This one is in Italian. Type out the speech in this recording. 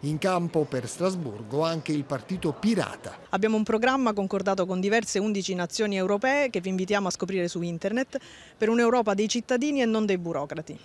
In campo per Strasburgo anche il partito Pirata. Abbiamo un programma concordato con diverse 11 nazioni europee che vi invitiamo a scoprire su internet per un'Europa dei cittadini e non dei burocrati.